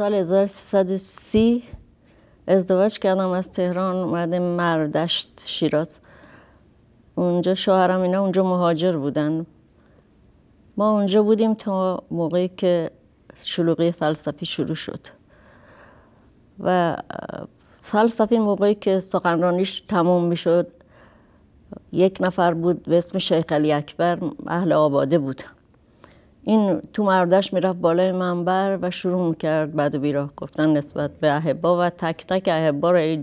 سال 1330 ازدواج کردم از تهران اومدیم مردشت شیراز اونجا شوهرم اینا اونجا مهاجر بودن ما اونجا بودیم تا موقعی که شلوغی فلسفی شروع شد و فلسفی موقعی که سخنرانیش تموم میشد یک نفر بود به اسم شیخ علی اکبر اهل آباده بود این تو مردش میرفت بالای منبر و شروع میکرد بعد بیرا گفتن نسبت به احبا و تک تک احبا را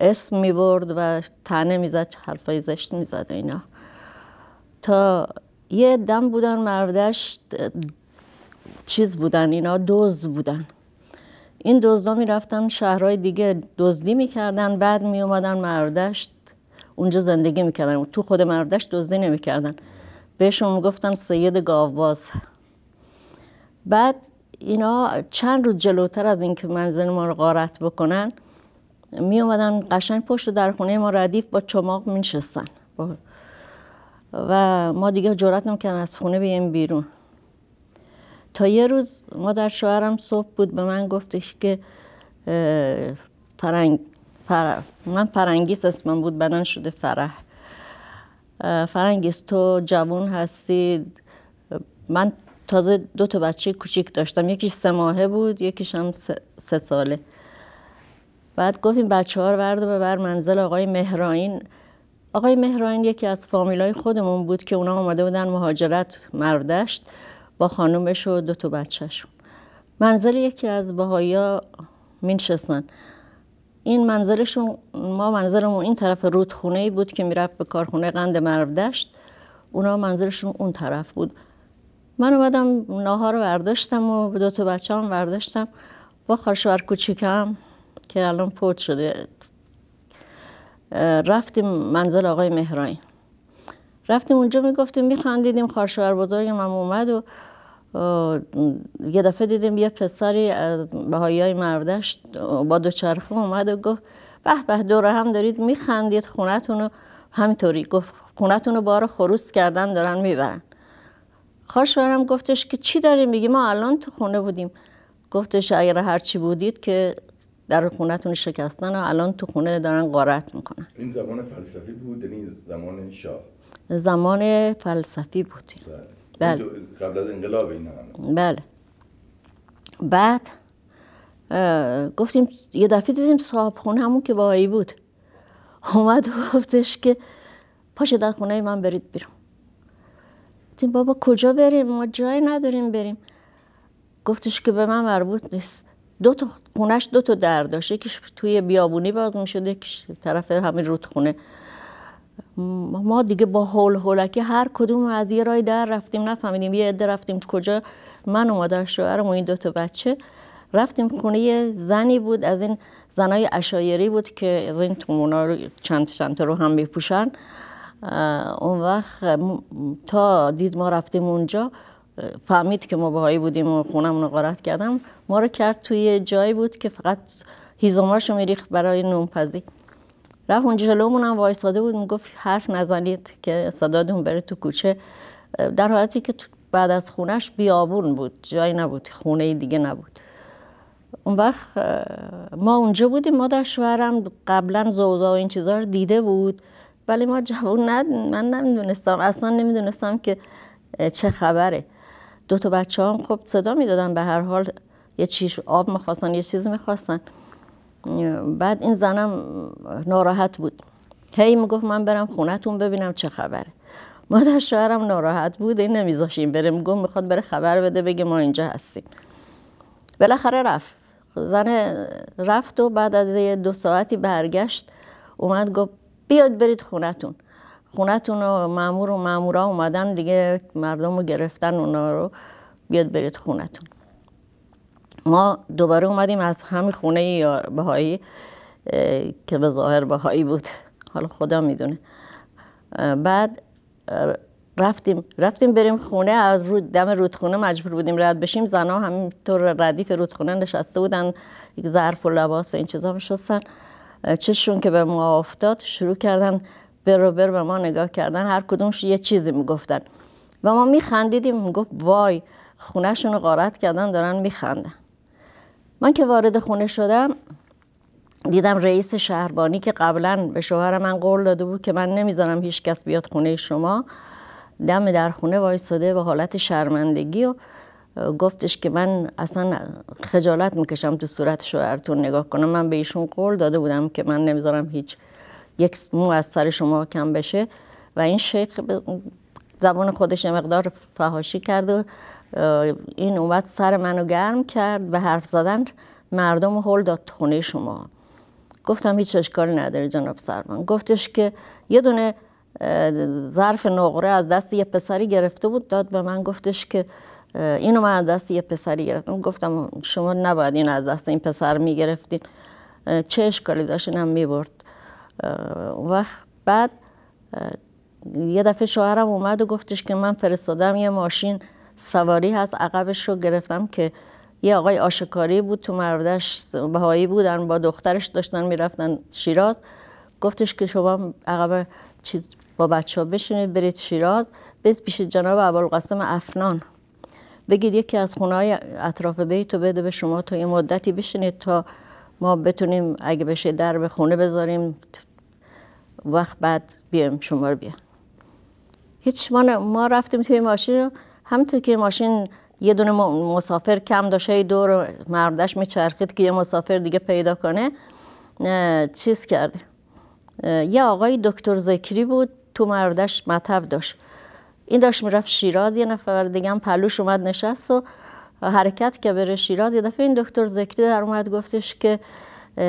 اسم میبرد و تنه میزد حرفای زشت میزد اینا تا یه دم بودن مردش چیز بودن اینا دوز بودن این دزدا میرفتن شهرهای دیگه دزدی میکردن بعد میومدن مردش اونجا زندگی میکردن تو خود مردش دزدی نمیکردن بهشون میگفتن سید گاواز بعد اینا چند روز جلوتر از اینکه منزل ما رو غارت بکنن می اومدن قشنگ پشت در خونه ما ردیف با چماق می نشستن و ما دیگه جرات نمیکردیم از خونه بیایم بیرون تا یه روز در شوهرم صبح بود به من گفتش که فرنگ فر... من فرنگیس اسمم بود بدن شده فرح فرنگیس تو جوون هستید من تازه دو تا بچه کوچیک داشتم یکیش سه ماهه بود یکیش هم سه ساله بعد گفتیم بچه ها رو برد و ببر منزل آقای مهراین آقای مهراین یکی از فامیلای خودمون بود که اونا آمده بودن مهاجرت مردشت با خانومش و دو تا بچهشون منزل یکی از باهایا مینشستن این منزلشون ما منزلمون این طرف رودخونه ای بود که میرفت به کارخونه قند مردشت اونا منزلشون اون طرف بود من اومدم ناهار رو برداشتم و دو تا بچه هم برداشتم با خواهر کوچیکم که الان فوت شده رفتیم منزل آقای مهرایی. رفتیم اونجا میگفتیم میخندیدیم خواهر بزرگم هم اومد و یه دفعه دیدیم یه پسری از بهایی های مردشت با دوچرخه اومد و گفت به به دوره هم دارید میخندید خونتونو همینطوری گفت خونتون رو بار خروس کردن دارن میبرن خواهر گفتش که چی داری میگی ما الان تو خونه بودیم گفتش اگر هرچی بودید که در خونتون شکستن و الان تو خونه دارن غارت میکنن این زمان فلسفی بود یعنی این زمان شاه زمان فلسفی بود بله, بله. قبل از انقلاب این همه بله بعد گفتیم یه دفعه دیدیم صاحب خونه همون که باهایی بود اومد و گفتش که پاش در خونه من برید بیرون گفتیم بابا کجا بریم ما جایی نداریم بریم گفتش که به من مربوط نیست دو تا خونش دو تا در داشت یکیش توی بیابونی باز میشد یکیش طرف همین رودخونه ما دیگه با هول هولکی هر کدوم از یه رای در رفتیم نفهمیدیم یه عده رفتیم کجا من و مادر شوهرم و این دو تا بچه رفتیم خونه یه زنی بود از این زنای اشایری بود که از این تومونا رو چند چند رو هم میپوشن اون وقت تا دید ما رفتیم اونجا فهمید که ما بهایی بودیم و خونمون رو کردم ما رو کرد توی جایی بود که فقط هیزوماش رو میریخت برای نونپزی رفت اونجا جلومون هم وایستاده بود میگفت حرف نزنید که صدادون بره تو کوچه در حالتی که بعد از خونش بیابون بود جای نبود خونه دیگه نبود اون وقت ما اونجا بودیم مادر شوهرم قبلا زوزا و این چیزا رو دیده بود ولی ما جوون ند من نمیدونستم اصلا نمیدونستم که چه خبره دو تا بچه هم خب صدا میدادن به هر حال یه چیز آب میخواستن یه چیز میخواستن بعد این زنم ناراحت بود هی میگفت من برم خونتون ببینم چه خبره مادر شوهرم ناراحت بود این نمیذاشیم بره میگم میخواد بره خبر بده بگه ما اینجا هستیم بالاخره رفت زن رفت و بعد از یه دو ساعتی برگشت اومد گفت بیاد برید خونتون خونتون و معمور و معمورا اومدن دیگه مردم رو گرفتن اونا رو بیاد برید خونتون ما دوباره اومدیم از همین خونه بهایی که به ظاهر بهایی بود حالا خدا میدونه بعد رفتیم رفتیم بریم خونه از رو دم رودخونه مجبور بودیم رد بشیم زنا همینطور ردیف رودخونه نشسته بودن یک ظرف و لباس و این چیزا میشستن چشون که به ما افتاد شروع کردن بروبر به ما نگاه کردن هر کدومش یه چیزی میگفتن و ما میخندیدیم میگفت وای خونهشون رو غارت کردن دارن میخندن من که وارد خونه شدم دیدم رئیس شهربانی که قبلا به شوهر من قول داده بود که من نمیذارم هیچ کس بیاد خونه شما دم در خونه وایساده به حالت شرمندگی و گفتش که من اصلا خجالت میکشم تو صورت شوهرتون نگاه کنم من به ایشون قول داده بودم که من نمیذارم هیچ یک مو از سر شما کم بشه و این شیخ زبان خودش مقدار فهاشی کرد و این اومد سر منو گرم کرد و حرف زدن مردم هول داد خونه شما گفتم هیچ اشکالی نداره جناب سروان گفتش که یه دونه ظرف نقره از دست یه پسری گرفته بود داد به من گفتش که اینو من از دست یه پسری گرفتم گفتم شما نباید این از دست این پسر میگرفتین چه اشکالی داشت اینم میبرد وقت بعد یه دفعه شوهرم اومد و گفتش که من فرستادم یه ماشین سواری هست عقبش رو گرفتم که یه آقای آشکاری بود تو مردش بهایی بودن با دخترش داشتن میرفتن شیراز گفتش که شما عقب چیز با بچه ها بشینید برید شیراز برید پیش جناب ابوالقاسم افنان بگید یکی از خونه های اطراف بیت رو بده به شما تا یه مدتی بشینید تا ما بتونیم اگه بشه در به خونه بذاریم وقت بعد بیایم شما رو بیا هیچ ما, ما رفتیم توی ماشین رو همطور که ماشین یه دونه مسافر کم داشته دور مردش میچرخید که یه مسافر دیگه پیدا کنه چیز کرده یه آقای دکتر ذکری بود تو مردش مطب داشت این داشت میرفت شیراز یه نفر دیگه هم پلوش اومد نشست و حرکت که بره شیراز یه دفعه این دکتر ذکری در اومد گفتش که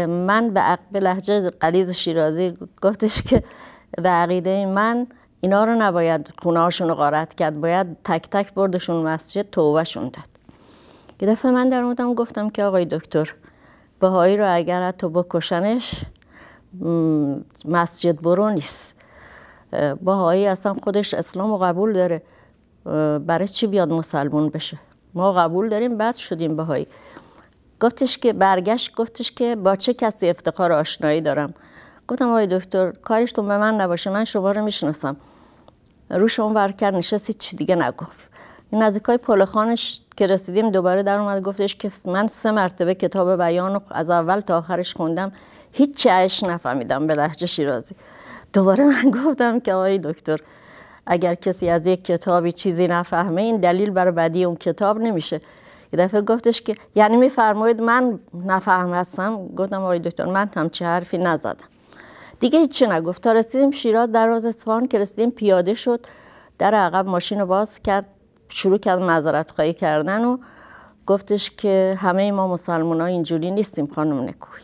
من به, عقب لحجه قلیز شیرازی گفتش که به عقیده من اینا رو نباید خونهاشون رو غارت کرد باید تک تک بردشون مسجد توبهشون داد یه دفعه من در اومدم گفتم که آقای دکتر بهایی رو اگر حتی بکشنش مسجد برو نیست باهایی اصلا خودش اسلام رو قبول داره برای چی بیاد مسلمون بشه ما قبول داریم بعد شدیم باهایی گفتش که برگشت گفتش که با چه کسی افتخار آشنایی دارم گفتم آقای دکتر کارشتون به من نباشه من شما رو میشناسم روش اون کرد نشستی چی دیگه نگفت این نزدیک های پلخانش که رسیدیم دوباره در اومد گفتش که من سه مرتبه کتاب بیان رو از اول تا آخرش خوندم هیچ چیش نفهمیدم به لحجه شیرازی دوباره من گفتم که آقای دکتر اگر کسی از یک کتابی چیزی نفهمه این دلیل بر بدی اون کتاب نمیشه یه دفعه گفتش که یعنی میفرمایید من نفهم هستم گفتم آقای دکتر من هم چه حرفی نزدم دیگه هیچی نگفت تا رسیدیم شیراز در روز اسفان که رسیدیم پیاده شد در عقب ماشین رو باز کرد شروع کرد معذرت خواهی کردن و گفتش که همه ما مسلمان ها اینجوری نیستیم خانم نکوی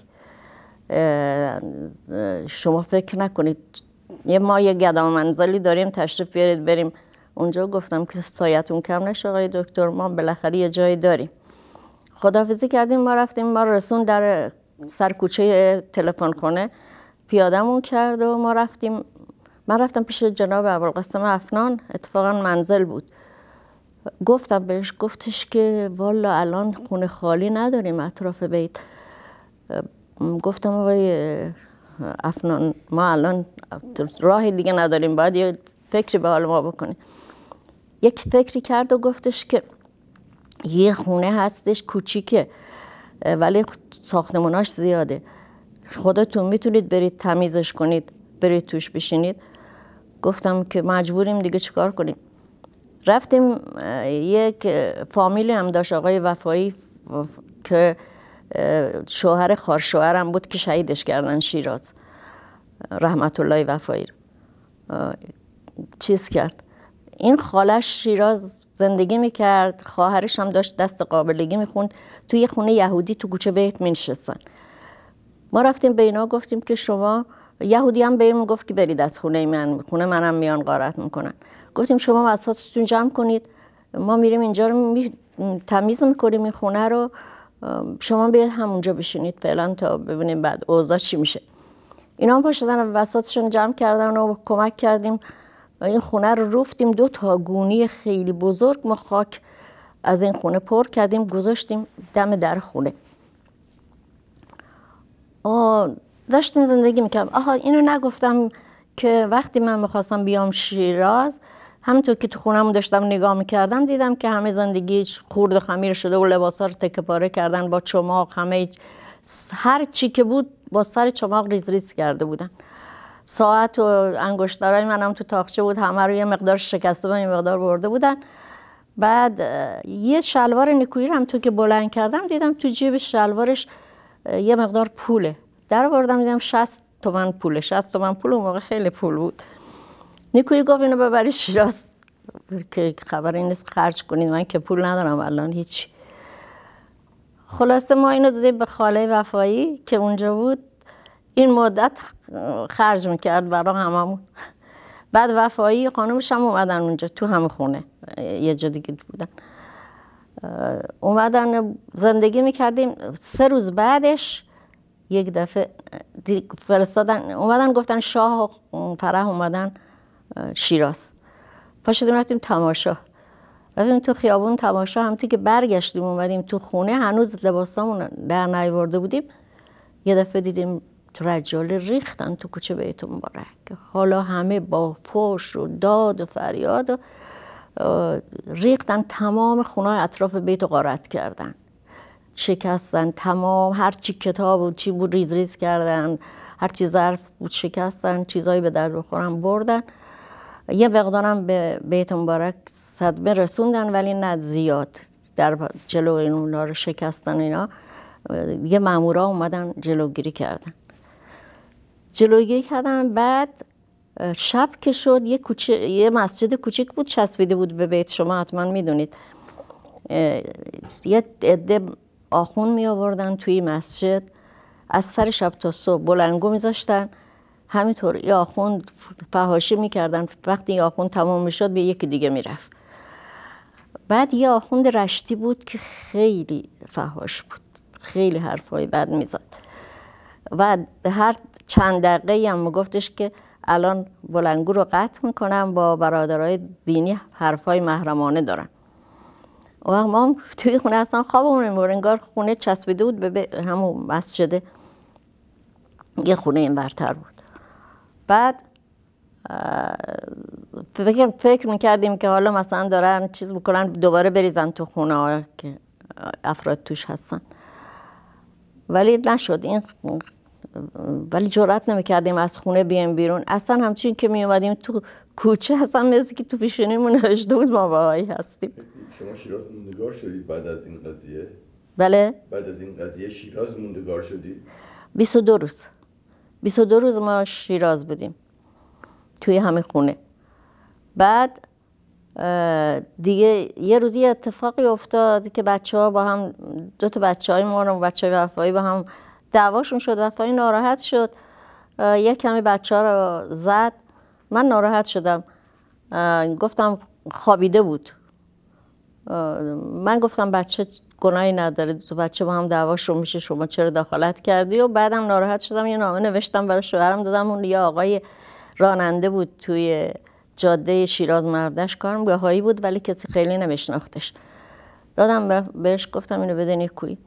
شما فکر نکنید یه ما یه گدام منزلی داریم تشریف بیارید بریم اونجا گفتم که سایتون کم نشه آقای دکتر ما بالاخره یه جایی داریم خدافزی کردیم ما رفتیم ما رسون در سرکوچه تلفن خونه پیادمون کرد و ما رفتیم من رفتم پیش جناب ابوالقاسم افنان اتفاقا منزل بود گفتم بهش گفتش که والا الان خونه خالی نداریم اطراف بیت گفتم آقای افنان ما الان راه دیگه نداریم باید یه فکری به حال ما بکنیم یک فکری کرد و گفتش که یه خونه هستش کوچیکه ولی ساختموناش زیاده خودتون میتونید برید تمیزش کنید برید توش بشینید گفتم که مجبوریم دیگه چیکار کنیم رفتیم یک فامیلی هم داشت آقای وفایی که شوهر خارشوهرم بود که شهیدش کردن شیراز رحمت الله وفایی چیز کرد این خالش شیراز زندگی میکرد خواهرش هم داشت دست قابلگی میخوند توی خونه یهودی تو کوچه بهت مینشستن ما رفتیم به اینا گفتیم که شما یهودی هم به گفت که برید از خونه من خونه منم میان غارت میکنن گفتیم شما وساطتون جمع کنید ما میریم اینجا رو می... تمیز میکنیم این خونه رو شما بیاید همونجا بشینید فعلا تا ببینیم بعد اوضاع چی میشه اینا هم پاشدن وسطشون جمع کردن و کمک کردیم و این خونه رو رفتیم دو تا گونی خیلی بزرگ ما خاک از این خونه پر کردیم گذاشتیم دم در خونه داشتیم زندگی میکردم آها اینو نگفتم که وقتی من میخواستم بیام شیراز همینطور که تو خونم داشتم نگاه میکردم دیدم که همه زندگی خورد و خمیر شده و ها رو تکه پاره کردن با چماق همه هر چی که بود با سر چماق ریز ریز کرده بودن ساعت و انگشتارای منم تو تاخچه بود همه رو یه مقدار شکسته و یه مقدار برده بودن بعد یه شلوار نیکویی هم تو که بلند کردم دیدم تو جیب شلوارش یه مقدار پوله در بردم دیدم 60 تومن پوله 60 تومن پول اون موقع خیلی پول بود نیکوی گفت اینو ببری شیراز که خبر این نیست خرج کنید من که پول ندارم الان هیچ خلاصه ما اینو دادیم به خاله وفایی که اونجا بود این مدت خرج میکرد برای هممون بعد وفایی خانمش هم اومدن اونجا تو همه خونه یه جا دیگه بودن اومدن زندگی میکردیم سه روز بعدش یک دفعه فرستادن اومدن گفتن شاه و فرح اومدن شیراز پاشدیم رفتیم تماشا رفتیم تو خیابون تماشا همتی که برگشتیم اومدیم تو خونه هنوز لباسامون در نیورده بودیم یه دفعه دیدیم تو رجاله ریختن تو کوچه بیت مبارک حالا همه با فوش و داد و فریاد و ریختن تمام خونه اطراف بیت غارت کردن شکستن تمام هر چی کتاب و چی بود ریز ریز کردن هر چی ظرف بود شکستن چیزایی به در بخورن بردن یه مقدارم به بیت مبارک صدمه رسوندن ولی نه زیاد در جلو این رو شکستن اینا یه مامورا اومدن جلوگیری کردن جلوگیری کردن بعد شب که شد یه, کوچه، یه مسجد کوچیک بود چسبیده بود به بیت شما حتما میدونید یه عده آخون می آوردن توی مسجد از سر شب تا صبح بلنگو میذاشتن همینطور یا آخوند فهاشی میکردن وقتی یا آخوند تمام میشد به یکی دیگه میرفت بعد یه آخوند رشتی بود که خیلی فهاش بود خیلی حرفای بد میزد و هر چند دقیقه هم گفتش که الان بلنگو رو قطع میکنم با برادرای دینی حرفای محرمانه دارم. و ما توی خونه اصلا خوابمون نمیبرد انگار خونه چسبیده بود به همون مسجد یه خونه این برتر بود بعد فکر, فکر میکردیم که حالا مثلا دارن چیز میکنن دوباره بریزن تو خونه ها که افراد توش هستن ولی نشد این ولی جرات نمیکردیم از خونه بیایم بیرون اصلا همچین که می تو کوچه اصلا مثل که تو پیشونیمون نوشته بود ما هستیم شما شیراز موندگار شدید بعد از این قضیه بله بعد از این قضیه شیراز موندگار شدید 22 روز 22 روز ما شیراز بودیم توی همه خونه بعد دیگه یه روزی اتفاقی افتاد که بچه ها با هم دو تا بچه های ما رو بچه های وفایی با هم دعواشون شد وفایی ناراحت شد یه کمی بچه ها رو زد من ناراحت شدم گفتم خوابیده بود من گفتم بچه گناهی نداره تو بچه با هم دعواشون میشه شما چرا دخالت کردی و بعدم ناراحت شدم یه نامه نوشتم برای شوهرم دادم اون یه آقای راننده بود توی جاده شیراز مردش کارم گاهایی بود ولی کسی خیلی نمیشناختش دادم بهش گفتم اینو بدنی کوی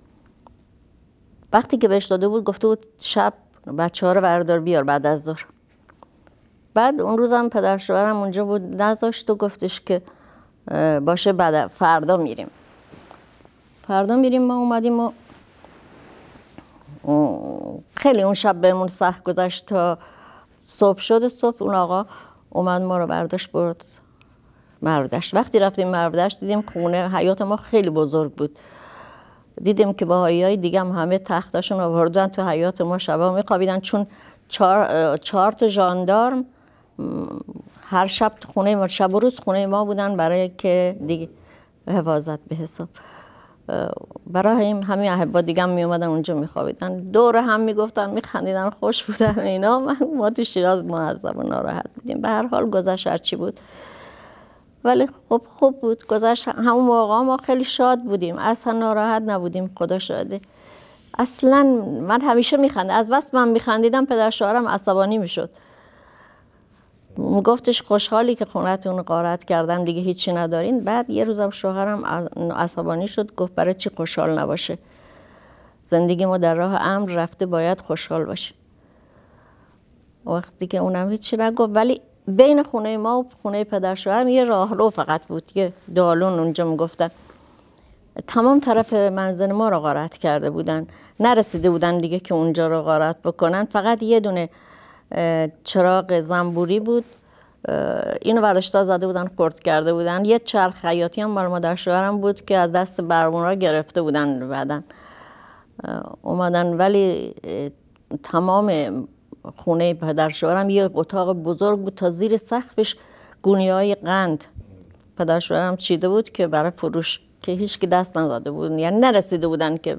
وقتی که بهش داده بود گفته بود شب بچه ها رو بردار بیار بعد از ظهر بعد اون روزم پدر شوهرم اونجا بود نذاشت و گفتش که باشه بعد فردا میریم فردا میریم ما اومدیم و خیلی اون شب بهمون سخت گذشت تا صبح شد صبح اون آقا اومد ما رو برداشت برد مردش وقتی رفتیم مردش دیدیم خونه حیات ما خیلی بزرگ بود دیدیم که باهایی های دیگه هم همه تختشون آوردن تو حیات ما شبا میخوابیدن چون چهار, تا ژاندارم هر شب خونه ما شب و روز خونه ما بودن برای که دیگه حفاظت به حساب برای همین احبا دیگه می اونجا میخوابیدن دور هم میگفتن میخندیدن خوش بودن اینا من ما تو شیراز معذب و ناراحت بودیم به هر حال گذشت هرچی بود ولی خب خوب بود گذشت همون موقع ما خیلی شاد بودیم اصلا ناراحت نبودیم خدا شاده اصلا من همیشه میخندم از بس من میخندیدم پدر شوهرم عصبانی میشد گفتش خوشحالی که خونتون رو قارت کردن دیگه هیچی ندارین بعد یه روزم شوهرم عصبانی شد گفت برای چی خوشحال نباشه زندگی ما در راه امر رفته باید خوشحال باشه وقتی که اونم هیچی نگفت ولی بین خونه ما و خونه پدر شوهرم یه رو فقط بود یه دالون اونجا میگفتن تمام طرف منزل ما رو غارت کرده بودن نرسیده بودن دیگه که اونجا رو غارت بکنن فقط یه دونه چراغ زنبوری بود اینو ورشتا زده بودن خرد کرده بودن یه چرخ خیاطی هم برای مادر بود که از دست برمون را گرفته بودن بعدن اومدن ولی تمام خونه پدر یه اتاق بزرگ بود تا زیر سقفش گونی های قند پدر چیده بود که برای فروش که هیچ کی دست نزده بود یعنی نرسیده بودن که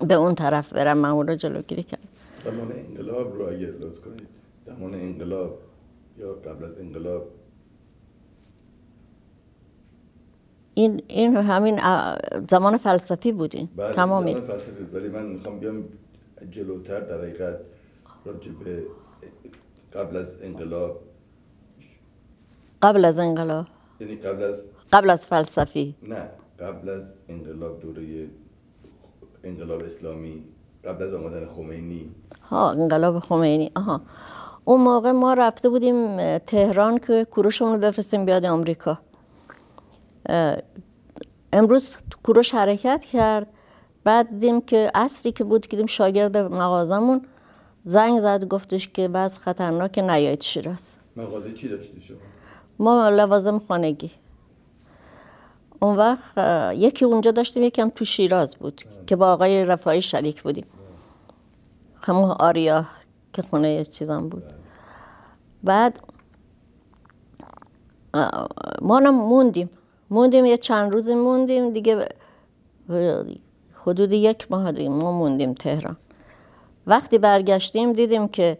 به اون طرف برم من رو جلوگیری کرد زمان انقلاب رو اگر لطف کنید زمان انقلاب یا قبل از انقلاب این این همین زمان فلسفی بودین بله زمان فلسفی ولی من میخوام بیام جلوتر در حقیقت راجع به قبل از انقلاب قبل از انقلاب یعنی قبل از قبل از فلسفی نه قبل از انقلاب دوره انقلاب اسلامی قبل از آمدن خمینی ها انقلاب خمینی آها اون موقع ما رفته بودیم تهران که کوروشمون رو بفرستیم بیاد آمریکا امروز کوروش حرکت کرد بعد دیدیم که عصری که بود که شاگرد مغازمون زنگ زد گفتش که بعض خطرناک نیاید شیراز مغازه چی داشتی شما؟ ما لوازم خانگی اون وقت یکی اونجا داشتیم هم تو شیراز بود که با آقای رفاعی شریک بودیم همون آریا که خونه چیزم بود بعد ما موندیم موندیم یه چند روزی موندیم دیگه حدود یک ماه دیگه ما موندیم تهران وقتی برگشتیم دیدیم که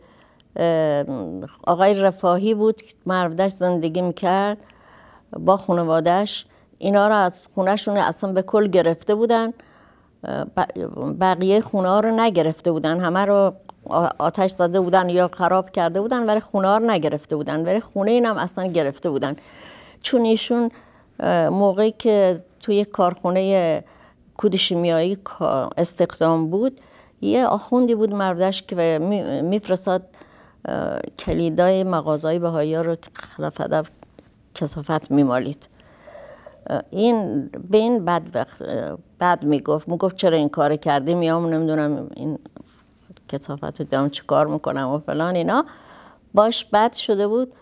آقای رفاهی بود مردش زندگی میکرد با خانوادهش اینا رو از خونهشون اصلا به کل گرفته بودن بقیه خونه ها رو نگرفته بودن همه رو آتش زده بودن یا خراب کرده بودن ولی خونه ها رو نگرفته بودن ولی خونه این هم اصلا گرفته بودن چون ایشون موقعی که توی کارخونه کود شیمیایی استخدام بود یه آخوندی بود مردش که میفرستاد کلیدای مغازای بهایی ها رو ادب کسافت میمالید این به این بد, وقت بد میگفت میگفت چرا این کار کردی میام نمیدونم این کتافت رو دام چه کار میکنم و فلان اینا باش بد شده بود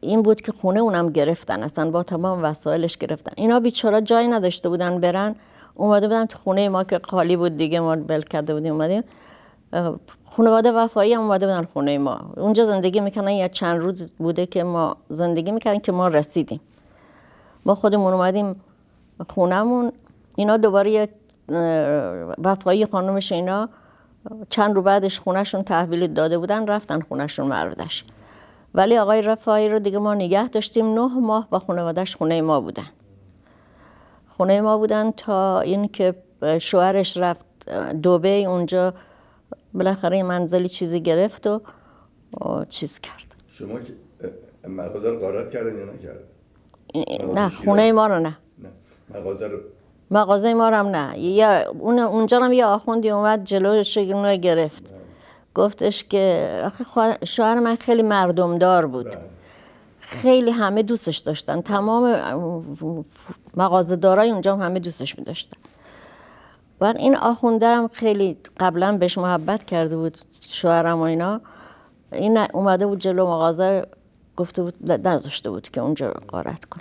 این بود که خونه اونم گرفتن اصلا با تمام وسایلش گرفتن اینا بیچارا جایی نداشته بودن برن اومده بودن تو خونه ما که خالی بود دیگه ما بل کرده بودیم اومدیم خانواده وفایی هم اومده بودن خونه ما اونجا زندگی میکنن یا چند روز بوده که ما زندگی میکنن که ما رسیدیم با خودمون اومدیم خونمون اینا دوباره وفایی خانمش اینا چند رو بعدش خونهشون تحویل داده بودن رفتن خونهشون مردش ولی آقای رفایی رو دیگه ما نگه داشتیم نه ماه با خانوادش خونه ما بودن خونه ما بودن تا اینکه شوهرش رفت دوبه اونجا بالاخره منزلی چیزی گرفت و چیز کرد شما مغازه رو غارت کردن یا نه خونه ما رو نه مغازه رو مغازه ما رو هم نه یا اون اونجا هم یه آخوندی اومد جلو اون رو گرفت گفتش که آخه شوهر من خیلی مردم دار بود بله. خیلی همه دوستش داشتن تمام مغازه دارای اونجا هم همه دوستش می داشتن و این هم خیلی قبلا بهش محبت کرده بود شوهرم و اینا این اومده بود جلو مغازه گفته بود نذاشته بود که اونجا قارت کن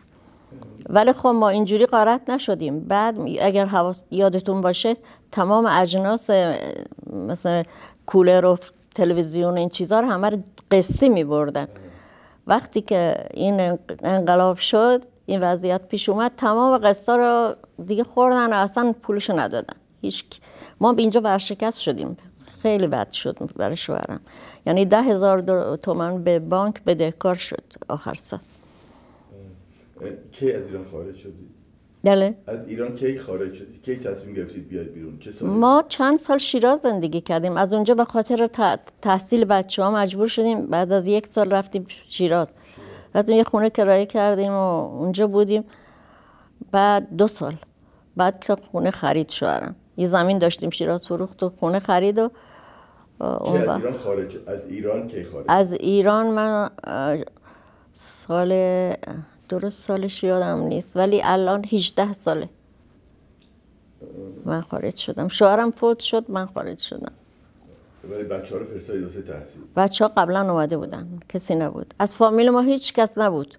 ولی خب ما اینجوری قارت نشدیم بعد اگر یادتون باشه تمام اجناس مثل کولر و تلویزیون این چیزها رو همه رو قسطی می بردن وقتی که این انقلاب شد این وضعیت پیش اومد تمام قسطا رو دیگه خوردن و اصلا پولش ندادن هیچ ما به اینجا ورشکست شدیم خیلی بد شد برای شوهرم یعنی ده هزار تومن به بانک بدهکار شد آخر سال کی از ایران خارج شدی؟ دله از ایران کی خارج شدی؟ کی تصمیم گرفتید بیاید بیرون؟ چه سال؟ ما چند سال شیراز زندگی کردیم از اونجا به خاطر تحصیل بچه ها مجبور شدیم بعد از یک سال رفتیم شیراز بعد یه خونه کرایه کردیم و اونجا بودیم بعد دو سال بعد که خونه خرید شوهرم یه زمین داشتیم شیراز فروخت و خونه خرید و از ایران خارج از ایران از ایران من سال درست سالش یادم نیست ولی الان 18 ساله من خارج شدم شوهرم فوت شد من خارج شدم ولی بچه ها رو واسه تحصیل بچه ها قبلا اومده بودن کسی نبود از فامیل ما هیچ کس نبود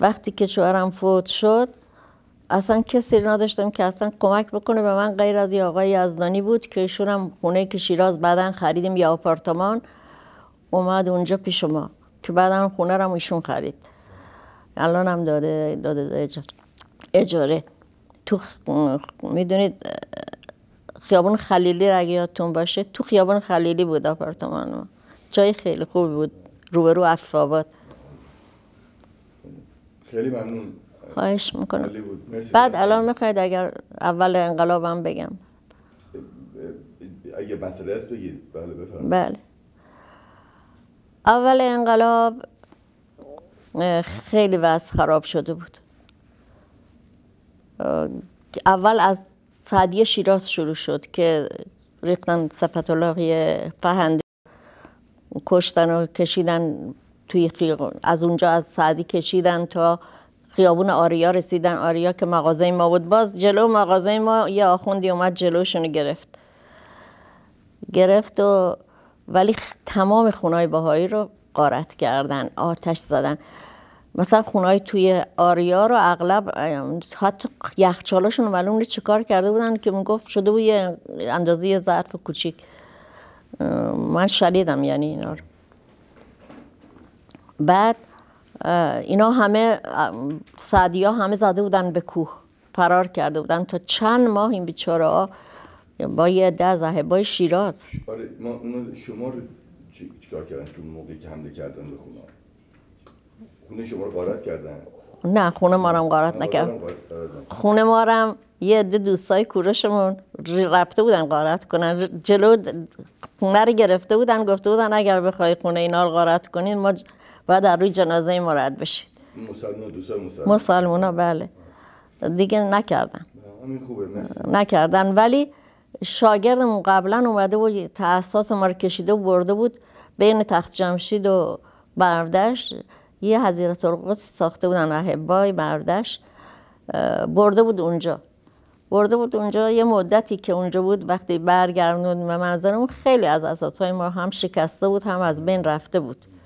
وقتی که شوهرم فوت شد اصلا کسی نداشتم که اصلا کمک بکنه به من غیر از یه آقای یزدانی بود که ایشون هم خونه که شیراز بعدا خریدیم یه آپارتمان اومد اونجا پیش ما که بعدا خونه رو ایشون خرید الان هم داده داده اجاره تو میدونید خیابون خلیلی را اگه یادتون باشه تو خیابون خلیلی بود آپارتمان ما جای خیلی خوب بود روبرو افاباد خیلی ممنون خواهش میکنم بعد الان میخواید اگر اول انقلابم بگم اگه مسئله است بگید بله بفرمایید بله اول انقلاب خیلی وضع خراب شده بود اول از سعدی شیراز شروع شد که ریختن صفت اللهی فهنده کشتن و کشیدن توی از اونجا از سعدی کشیدن تا خیابون آریا رسیدن آریا که مغازه ما بود باز جلو مغازه ما یه آخوندی اومد جلوشون گرفت گرفت و ولی تمام خونای باهایی رو قارت کردن آتش زدن مثلا خونای توی آریا رو اغلب حتی یخچالاشون معلوم چه کار کرده بودن که من گفت شده بود یه اندازه یه ظرف کوچیک من شلیدم یعنی اینا رو بعد اینا همه ها همه زده بودن به کوه فرار کرده بودن تا چند ماه این بیچاره ها با یه ده از شیراز آره ما شما رو چیکار کردن تو موقعی که حمله کردن به خونه خونه شما رو غارت کردن نه خونه ما رو غارت نکرد خونه ما رو آره، یه عده دوستای کوروشمون رفته بودن غارت کنن جلو خونه رو گرفته بودن گفته بودن اگر بخوای خونه اینا رو غارت کنین ما و در روی جنازه ما بشید مسلمان دوستان مسلمان بله دیگه نکردن خوبه نکردن ولی شاگردمون قبلا اومده بود تأساس ما رو کشیده و برده بود بین تخت جمشید و بردش یه حضیرت القدس ساخته بودن احبای بردش برده بود اونجا برده بود اونجا یه مدتی که اونجا بود وقتی برگردوند به منظرمون خیلی از اساسهای ما هم شکسته بود هم از بین رفته بود